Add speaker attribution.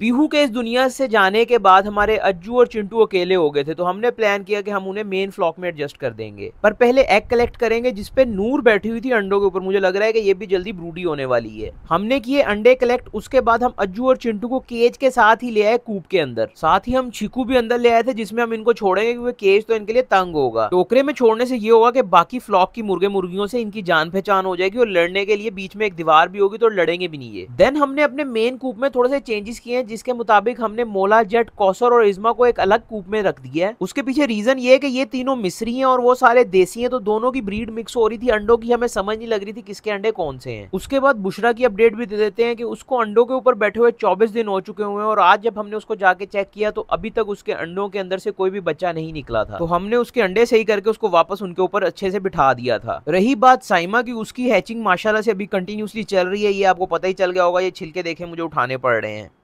Speaker 1: पीहू के इस दुनिया से जाने के बाद हमारे अज्जू और चिंटू अकेले हो गए थे तो हमने प्लान किया कि हम उन्हें मेन फ्लॉक में एडजस्ट कर देंगे पर पहले एग कलेक्ट करेंगे जिसपे नूर बैठी हुई थी अंडों के ऊपर मुझे लग रहा है कि ये भी जल्दी ब्रूडी होने वाली है हमने किए अंडे कलेक्ट उसके बाद हम अज्जू और चिंटू को केज के साथ ही ले आए कूप के अंदर साथ ही हम छिकू भी अंदर ले आए थे जिसमें हम इनको छोड़ेंगे क्योंकि केज तो इनके लिए तंग होगा टोकरे में छोड़ने से ये होगा कि बाकी फ्लॉक की मुर्गे मुर्गियों से इनकी जान पहचान हो जाएगी और लड़ने के लिए बीच में एक दीवार भी होगी तो लड़ेंगे भी नहीं है देन हमने अपने मेन कूप में थोड़े से चेंजेस किए जिसके मुताबिक हमने मोला जेट कौसर और इजमा को एक अलग कूप में रख दिया है उसके पीछे रीजन ये है कि ये तीनों मिस्री हैं और वो सारे देसी हैं तो दोनों की ब्रीड मिक्स हो रही थी अंडों की हमें समझ नहीं लग रही थी किसके अंडे कौन से हैं उसके बाद बुशरा की अपडेट भी दे देते हैं कि उसको अंडों के ऊपर बैठे हुए चौबीस दिन हो चुके हुए हैं और आज जब हमने उसको जाके चेक किया तो अभी तक उसके अंडों के अंदर से कोई भी बच्चा नहीं निकला था तो हमने उसके अंडे सही करके उसको वापस उनके ऊपर अच्छे से बिठा दिया था रही बात साइमा की उसकी हैचिंग माशाला से अभी कंटिन्यूसली चल रही है ये आपको पता ही चल गया होगा ये छिलके देखे मुझे उठाने पड़ रहे हैं